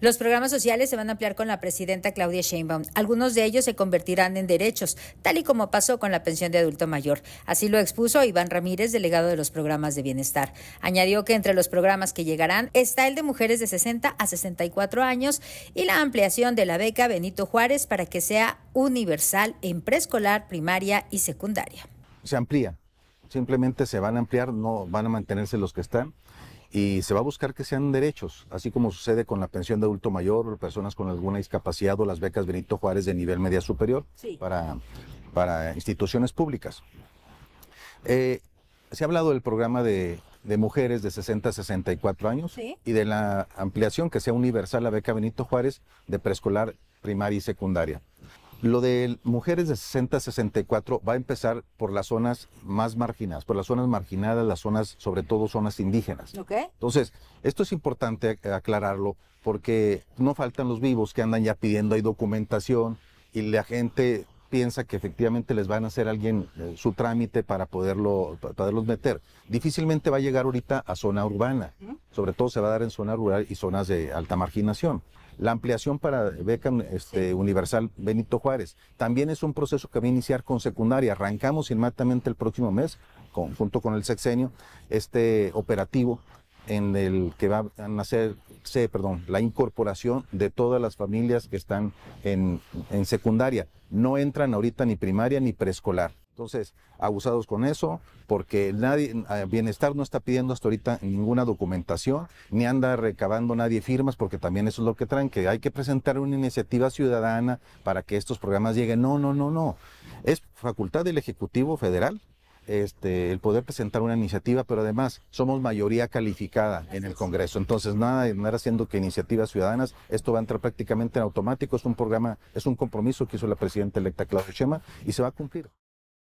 Los programas sociales se van a ampliar con la presidenta Claudia Sheinbaum. Algunos de ellos se convertirán en derechos, tal y como pasó con la pensión de adulto mayor. Así lo expuso Iván Ramírez, delegado de los programas de bienestar. Añadió que entre los programas que llegarán está el de mujeres de 60 a 64 años y la ampliación de la beca Benito Juárez para que sea universal en preescolar, primaria y secundaria. Se amplía. Simplemente se van a ampliar, no van a mantenerse los que están y se va a buscar que sean derechos, así como sucede con la pensión de adulto mayor, o personas con alguna discapacidad o las becas Benito Juárez de nivel media superior para, para instituciones públicas. Eh, se ha hablado del programa de, mujeres de 60 a 64 años y de la ampliación que sea universal la beca Benito Juárez de preescolar, primaria y secundaria. Lo de mujeres de 60 a 64 va a empezar por las zonas más marginadas, por las zonas marginadas, las zonas, sobre todo zonas indígenas. Entonces, esto es importante aclararlo porque no faltan los vivos que andan ya pidiendo hay documentación y la gente piensa que efectivamente les van a hacer alguien eh, su trámite para poderlo para poderlos meter. Difícilmente va a llegar ahorita a zona urbana sobre todo se va a dar en zonas rural y zonas de alta marginación. La ampliación para beca este, universal Benito Juárez también es un proceso que va a iniciar con secundaria. Arrancamos inmediatamente el próximo mes, junto con el sexenio, este operativo en el que va a nacer perdón, la incorporación de todas las familias que están en secundaria. No entran ahorita ni primaria ni preescolar. Entonces, abusados con eso, porque nadie, ah, Bienestar no está pidiendo hasta ahorita ninguna documentación, ni anda recabando nadie firmas, porque también eso es lo que traen, que hay que presentar una iniciativa ciudadana para que estos programas lleguen. No, no, no, no. Es facultad del Ejecutivo Federal este, el poder presentar una iniciativa, pero además somos mayoría calificada en el Congreso. Entonces, nada de haciendo que iniciativas ciudadanas, esto va a entrar prácticamente en automático. Es un programa, es un compromiso que hizo la presidenta electa Claudia Chema y se va a cumplir.